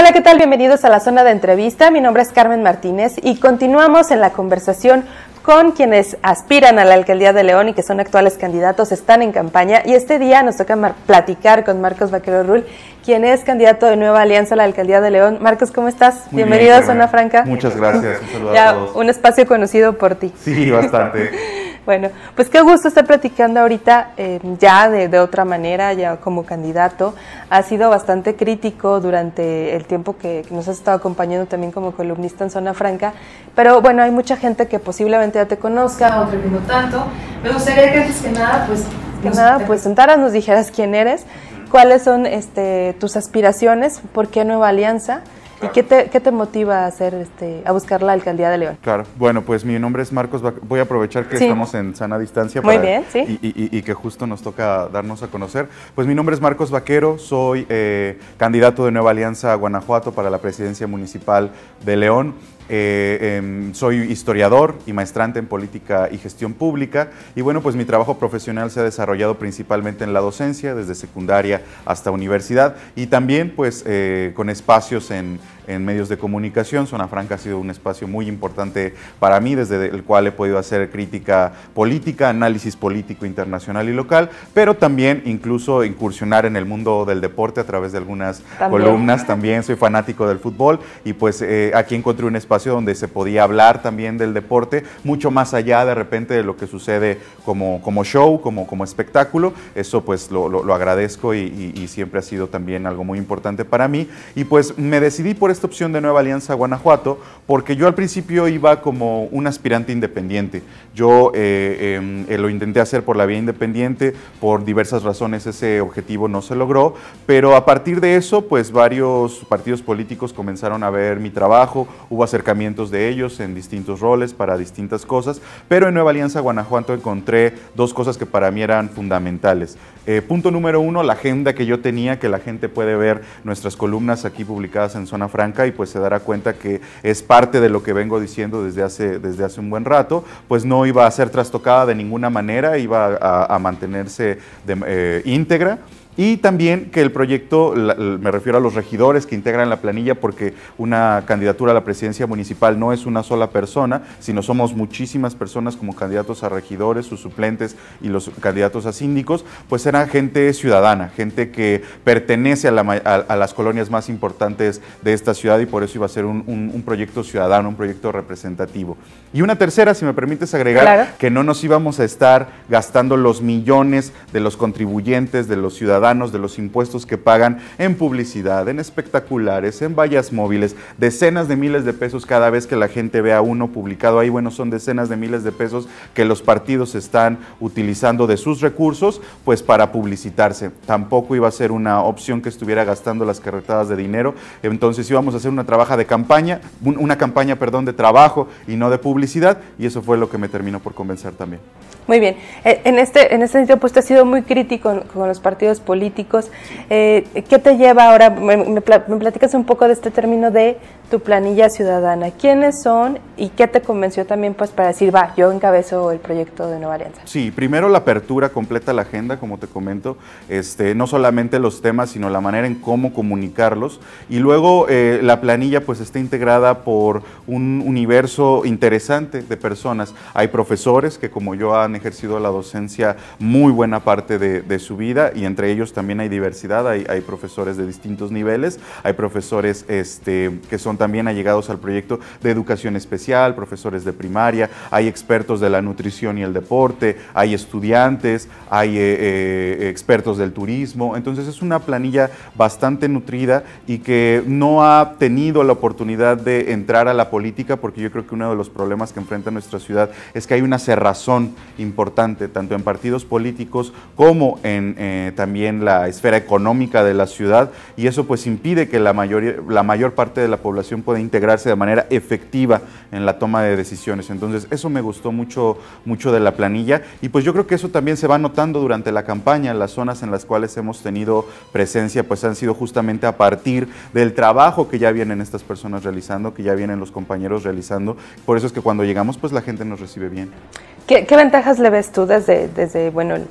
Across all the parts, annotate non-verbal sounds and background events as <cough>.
Hola, ¿qué tal? Bienvenidos a la zona de entrevista. Mi nombre es Carmen Martínez y continuamos en la conversación con quienes aspiran a la alcaldía de León y que son actuales candidatos, están en campaña. Y este día nos toca platicar con Marcos Vaquero Rull, quien es candidato de Nueva Alianza a la alcaldía de León. Marcos, ¿cómo estás? Bienvenido a Zona Franca. Muchas gracias. Un saludo a todos. Un espacio conocido por ti. Sí, bastante. <laughs> Bueno, pues qué gusto estar platicando ahorita eh, ya de, otra manera, ya como candidato. Ha sido bastante crítico durante el tiempo que, nos has estado acompañando también como columnista en Zona Franca, pero bueno, hay mucha gente que posiblemente ya te conozca, otro que tanto. Me gustaría que antes que nada, pues... Que nada, pues sentaras, nos dijeras quién eres, cuáles son este, tus aspiraciones, por qué Nueva Alianza ¿Y qué te, motiva a hacer, este, a buscar la alcaldía de León? Claro, bueno, pues mi nombre es Marcos, voy a aprovechar que estamos en sana distancia. Muy bien, Y, que justo nos toca darnos a conocer. Pues mi nombre es Marcos Vaquero, soy eh, candidato de Nueva Alianza a Guanajuato para la presidencia municipal de León. Eh, em, soy historiador y maestrante en política y gestión pública y bueno, pues mi trabajo profesional se ha desarrollado principalmente en la docencia, desde secundaria hasta universidad y también pues eh, con espacios en, medios de comunicación. Zona Franca ha sido un espacio muy importante para mí, desde el cual he podido hacer crítica política, análisis político internacional y local, pero también incluso incursionar en el mundo del deporte a través de algunas columnas. También soy fanático del fútbol y pues eh, aquí encontré un espacio donde se podía hablar también del deporte, mucho más allá de repente de lo que sucede como, como show, como, como espectáculo. Eso pues lo, lo, agradezco y, siempre ha sido también algo muy importante para mí. Y pues me decidí por esta opción de Nueva Alianza Guanajuato, porque yo al principio iba como un aspirante independiente. Yo eh, em, eh, lo intenté hacer por la vía independiente, por diversas razones ese objetivo no se logró, pero a partir de eso pues varios partidos políticos comenzaron a ver mi trabajo, hubo acercamientos de ellos en distintos roles para distintas cosas, pero en Nueva Alianza Guanajuato encontré dos cosas que para mí eran fundamentales. Eh, punto número uno, la agenda que yo tenía, que la gente puede ver nuestras columnas aquí publicadas en Zona Franca y pues se dará cuenta que es parte de lo que vengo diciendo desde hace, desde hace un buen rato, pues no iba a ser trastocada de ninguna manera, iba a, mantenerse de, eh, íntegra. Y también que el proyecto, me refiero a los regidores que integran la planilla, porque una candidatura a la presidencia municipal no es una sola persona, sino somos muchísimas personas como candidatos a regidores, sus suplentes y los candidatos a síndicos, pues eran gente ciudadana, gente que pertenece a, las colonias más importantes de esta ciudad y por eso iba a ser un, proyecto ciudadano, un proyecto representativo. Y una tercera, si me permites agregar, que no nos íbamos a estar gastando los millones de los contribuyentes, de los ciudadanos, de los impuestos que pagan en publicidad, en espectaculares, en vallas móviles, decenas de miles de pesos cada vez que la gente vea uno publicado ahí, bueno, son decenas de miles de pesos que los partidos están utilizando de sus recursos, pues para publicitarse. Tampoco iba a ser una opción que estuviera gastando las carretadas de dinero, entonces íbamos a hacer una trabaja de campaña, una campaña, perdón, de trabajo y no de publicidad, y eso fue lo que me terminó por convencer también. Muy bien. Eh, en este, en este sentido, pues te has sido muy crítico con, los partidos políticos. Eh, ¿Qué te lleva ahora? me, platicas un poco de este término de tu planilla ciudadana. ¿Quiénes son y qué te convenció también pues para decir, va, yo encabezo el proyecto de Nueva Alianza? Sí, primero la apertura completa la agenda, como te comento, este, no solamente los temas, sino la manera en cómo comunicarlos. Y luego eh, la planilla pues está integrada por un universo interesante de personas. Hay profesores que como yo han ejercido la docencia muy buena parte de, su vida y entre ellos también hay diversidad, hay, hay profesores de distintos niveles, hay profesores este, que son también ha llegado al proyecto de educación especial, profesores de primaria, hay expertos de la nutrición y el deporte, hay estudiantes, hay eh, eh, expertos del turismo. Entonces es una planilla bastante nutrida y que no ha tenido la oportunidad de entrar a la política porque yo creo que uno de los problemas que enfrenta nuestra ciudad es que hay una cerrazón importante, tanto en partidos políticos como en eh, también la esfera económica de la ciudad y eso pues impide que la, mayoría, la mayor parte de la población puede integrarse de manera efectiva en la toma de decisiones. Entonces, eso me gustó mucho, mucho de la planilla y pues yo creo que eso también se va notando durante la campaña. Las zonas en las cuales hemos tenido presencia pues han sido justamente a partir del trabajo que ya vienen estas personas realizando, que ya vienen los compañeros realizando. Por eso es que cuando llegamos pues la gente nos recibe bien. ¿Qué, ventajas le ves tú desde, desde bueno, el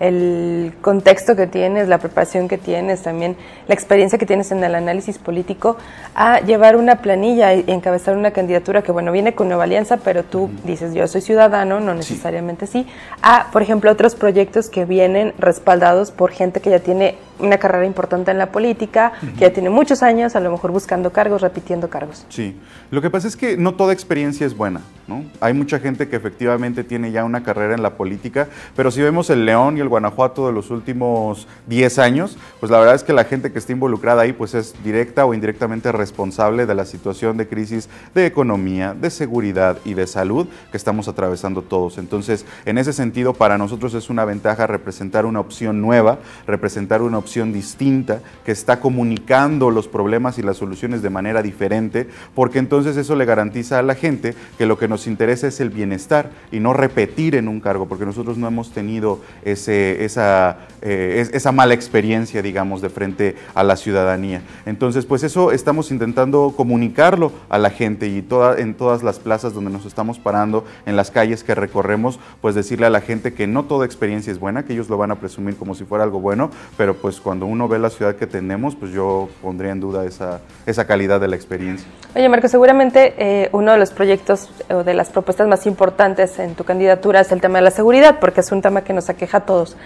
el contexto que tienes, la preparación que tienes, también la experiencia que tienes en el análisis político, a llevar una planilla y encabezar una candidatura que, bueno, viene con Nueva Alianza, pero tú dices, yo soy ciudadano, no necesariamente sí, a, por ejemplo, otros proyectos que vienen respaldados por gente que ya tiene una carrera importante en la política, que ya tiene muchos años, a lo mejor buscando cargos, repitiendo cargos. Sí, lo que pasa es que no toda experiencia es buena, ¿no? Hay mucha gente que efectivamente tiene ya una carrera en la política, pero si vemos el León y el Guanajuato de los últimos 10 años, pues la verdad es que la gente que está involucrada ahí pues es directa o indirectamente responsable de la situación de crisis de economía, de seguridad y de salud que estamos atravesando todos. Entonces, en ese sentido, para nosotros es una ventaja representar una opción nueva, representar una opción distinta, que está comunicando los problemas y las soluciones de manera diferente, porque entonces eso le garantiza a la gente que lo que nos interesa es el bienestar y no repetir en un cargo, porque nosotros no hemos tenido ese, esa, eh, esa mala experiencia, digamos, de frente a la ciudadanía. Entonces, pues eso estamos intentando comunicarlo a la gente y toda, en todas las plazas donde nos estamos parando, en las calles que recorremos, pues decirle a la gente que no toda experiencia es buena, que ellos lo van a presumir como si fuera algo bueno, pero pues pues cuando uno ve la ciudad que tenemos, pues yo pondría en duda esa, esa calidad de la experiencia. Oye, Marco, seguramente eh, uno de los proyectos eh, o de las propuestas más importantes en tu candidatura es el tema de la seguridad, porque es un tema que nos aqueja a todos.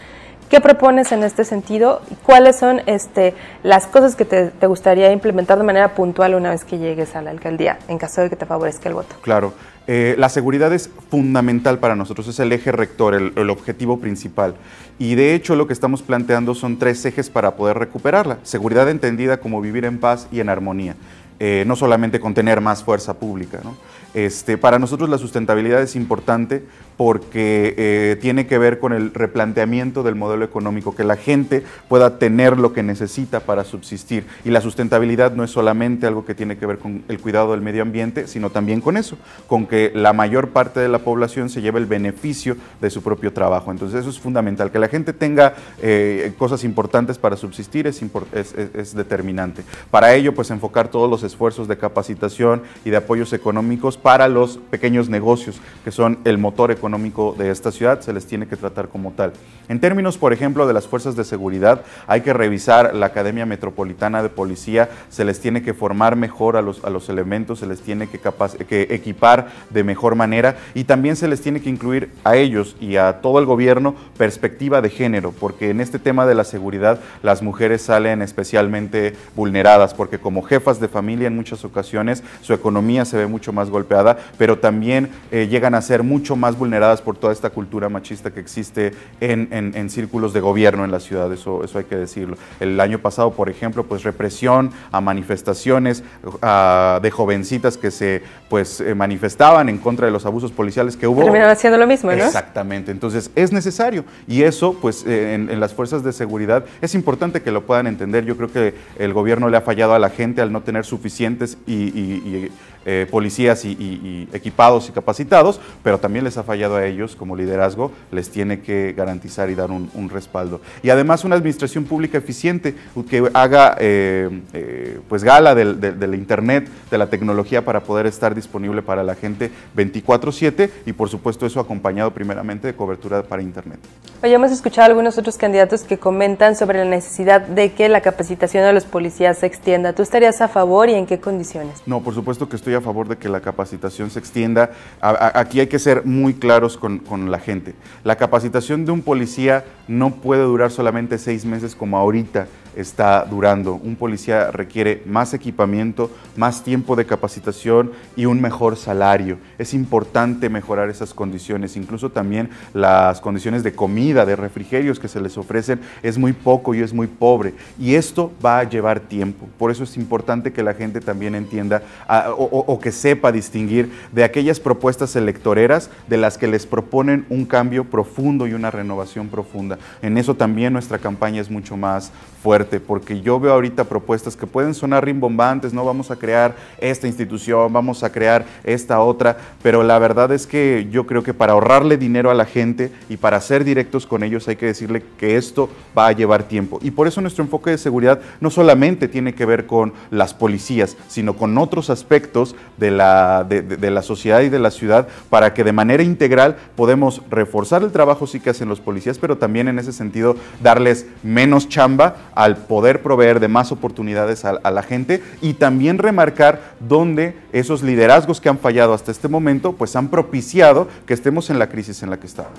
¿Qué propones en este sentido? ¿Cuáles son este, las cosas que te, te gustaría implementar de manera puntual una vez que llegues a la alcaldía, en caso de que te favorezca el voto? Claro. Eh, la seguridad es fundamental para nosotros, es el eje rector, el, objetivo principal. Y de hecho lo que estamos planteando son tres ejes para poder recuperarla. Seguridad entendida como vivir en paz y en armonía, eh, no solamente con tener más fuerza pública. Este, para nosotros la sustentabilidad es importante porque eh, tiene que ver con el replanteamiento del modelo económico, que la gente pueda tener lo que necesita para subsistir. Y la sustentabilidad no es solamente algo que tiene que ver con el cuidado del medio ambiente, sino también con eso, con que la mayor parte de la población se lleve el beneficio de su propio trabajo. Entonces eso es fundamental, que la gente tenga eh, cosas importantes para subsistir es, es determinante. Para ello, pues enfocar todos los esfuerzos de capacitación y de apoyos económicos para los pequeños negocios, que son el motor económico de esta ciudad, se les tiene que tratar como tal. En términos, por ejemplo, de las fuerzas de seguridad, hay que revisar la Academia Metropolitana de Policía, se les tiene que formar mejor a los, a los elementos, se les tiene que, que equipar de mejor manera y también se les tiene que incluir a ellos y a todo el gobierno perspectiva de género, porque en este tema de la seguridad las mujeres salen especialmente vulneradas, porque como jefas de familia en muchas ocasiones su economía se ve mucho más golpeada pero también eh, llegan a ser mucho más vulneradas por toda esta cultura machista que existe en, círculos de gobierno en la ciudad, eso, hay que decirlo. El año pasado, por ejemplo, pues represión a manifestaciones de jovencitas que se pues eh, manifestaban en contra de los abusos policiales que hubo. Terminaron haciendo lo mismo, ¿no? Exactamente, entonces es necesario y eso pues eh, en, las fuerzas de seguridad es importante que lo puedan entender. Yo creo que el gobierno le ha fallado a la gente al no tener suficientes y eh, policías y, equipados y capacitados, pero también les ha fallado a ellos como liderazgo, les tiene que garantizar y dar un, respaldo. Y además una administración pública eficiente que haga eh, eh, pues gala del, del, Internet, de la tecnología para poder estar disponible para la gente 24/7 y por supuesto eso acompañado primeramente de cobertura para Internet. Hoy hemos escuchado a algunos otros candidatos que comentan sobre la necesidad de que la capacitación de los policías se extienda. ¿Tú estarías a favor y en qué condiciones? No, por supuesto que estoy a favor de que la capacitación se extienda. aquí hay que ser muy claros con, con, la gente. La capacitación de un policía no puede durar solamente seis meses como ahorita está durando. Un policía requiere más equipamiento, más tiempo de capacitación y un mejor salario. Es importante mejorar esas condiciones, incluso también las condiciones de comida, de refrigerios que se les ofrecen es muy poco y es muy pobre. Y esto va a llevar tiempo. Por eso es importante que la gente también entienda ah, o, o que sepa distinguir de aquellas propuestas electoreras de las que les proponen un cambio profundo y una renovación profunda. En eso también nuestra campaña es mucho más fuerte porque yo veo ahorita propuestas que pueden sonar rimbombantes, no vamos a crear esta institución, vamos a crear esta otra, pero la verdad es que yo creo que para ahorrarle dinero a la gente y para ser directos con ellos hay que decirle que esto va a llevar tiempo. Y por eso nuestro enfoque de seguridad no solamente tiene que ver con las policías, sino con otros aspectos de la, de, la sociedad y de la ciudad para que de manera integral podemos reforzar el trabajo sí que hacen los policías, pero también en ese sentido darles menos chamba al poder proveer de más oportunidades a, a, la gente y también remarcar dónde esos liderazgos que han fallado hasta este momento pues han propiciado que estemos en la crisis en la que estamos.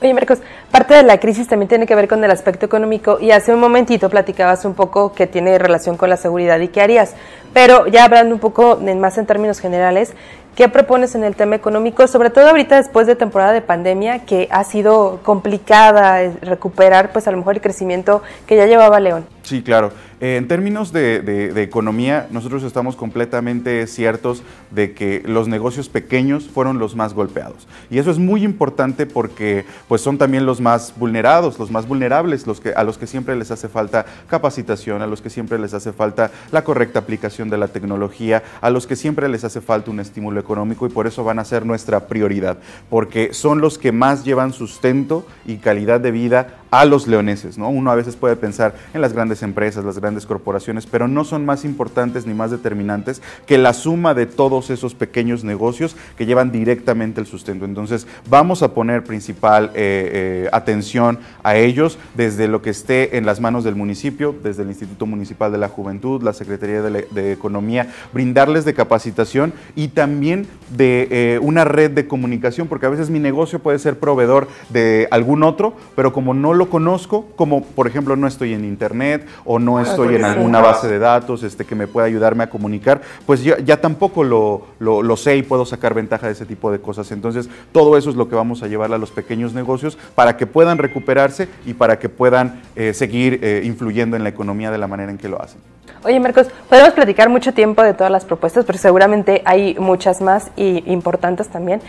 Oye Marcos, parte de la crisis también tiene que ver con el aspecto económico y hace un momentito platicabas un poco que tiene relación con la seguridad y qué harías, pero ya hablando un poco más en términos generales, ¿Qué propones en el tema económico? Sobre todo ahorita después de temporada de pandemia que ha sido complicada eh, recuperar pues a lo mejor el crecimiento que ya llevaba León. Sí, claro. Eh, en términos de, economía, nosotros estamos completamente ciertos de que los negocios pequeños fueron los más golpeados. Y eso es muy importante porque pues, son también los más vulnerados, los más vulnerables, los que, a los que siempre les hace falta capacitación, a los que siempre les hace falta la correcta aplicación de la tecnología, a los que siempre les hace falta un estímulo económico y por eso van a ser nuestra prioridad, porque son los que más llevan sustento y calidad de vida a los leoneses. ¿no? Uno a veces puede pensar en las grandes empresas, las grandes corporaciones, pero no son más importantes ni más determinantes que la suma de todos esos pequeños negocios que llevan directamente el sustento. Entonces vamos a poner principal eh, eh, atención a ellos desde lo que esté en las manos del municipio, desde el Instituto Municipal de la Juventud, la Secretaría de, Economía, brindarles de capacitación y también de eh, una red de comunicación, porque a veces mi negocio puede ser proveedor de algún otro, pero como no lo lo conozco, como por ejemplo no estoy en internet o no ah, estoy en alguna base de datos este, que me pueda ayudarme a comunicar, pues ya tampoco lo, lo, lo sé y puedo sacar ventaja de ese tipo de cosas. Entonces, todo eso es lo que vamos a llevar a los pequeños negocios para que puedan recuperarse y para que puedan eh, seguir eh, influyendo en la economía de la manera en que lo hacen. Oye Marcos, podemos platicar mucho tiempo de todas las propuestas, pero seguramente hay muchas más y importantes también.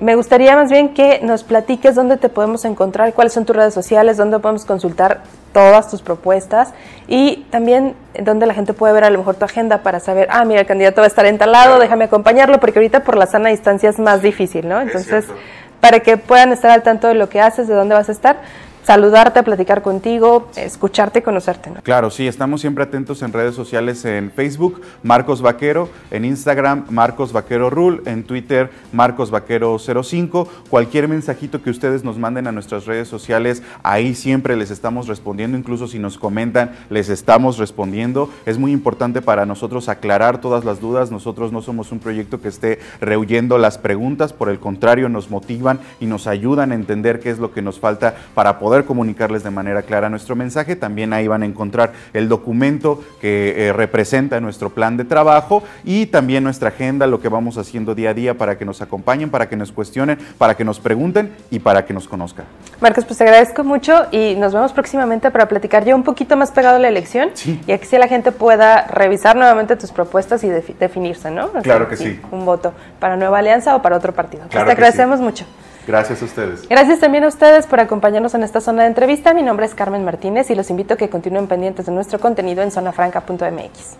Me gustaría más bien que nos platiques dónde te podemos encontrar, cuáles son tus redes sociales, dónde podemos consultar todas tus propuestas y también dónde la gente puede ver a lo mejor tu agenda para saber, ah, mira, el candidato va a estar entalado. déjame acompañarlo, porque ahorita por la sana distancia es más difícil, ¿no? Entonces, para que puedan estar al tanto de lo que haces, de dónde vas a estar saludarte, platicar contigo, escucharte conocerte. Claro, sí, estamos siempre atentos en redes sociales, en Facebook, Marcos Vaquero, en Instagram, Marcos Vaquero Rule, en Twitter, Marcos Vaquero 05. Cualquier mensajito que ustedes nos manden a nuestras redes sociales, ahí siempre les estamos respondiendo, incluso si nos comentan, les estamos respondiendo. Es muy importante para nosotros aclarar todas las dudas. Nosotros no somos un proyecto que esté rehuyendo las preguntas, por el contrario, nos motivan y nos ayudan a entender qué es lo que nos falta para poder comunicarles de manera clara nuestro mensaje. También ahí van a encontrar el documento que eh, representa nuestro plan de trabajo y también nuestra agenda, lo que vamos haciendo día a día para que nos acompañen, para que nos cuestionen, para que nos pregunten y para que nos conozcan. Marcos, pues te agradezco mucho y nos vemos próximamente para platicar ya un poquito más pegado a la elección Y y sí la gente pueda revisar nuevamente tus propuestas y definirse, ¿no? claro que sí. Un voto para Nueva Alianza o para otro partido. Pues te agradecemos mucho. Gracias a ustedes. Gracias también a ustedes por acompañarnos en esta zona de entrevista. Mi nombre es Carmen Martínez y los invito a que continúen pendientes de nuestro contenido en zonafranca.mx.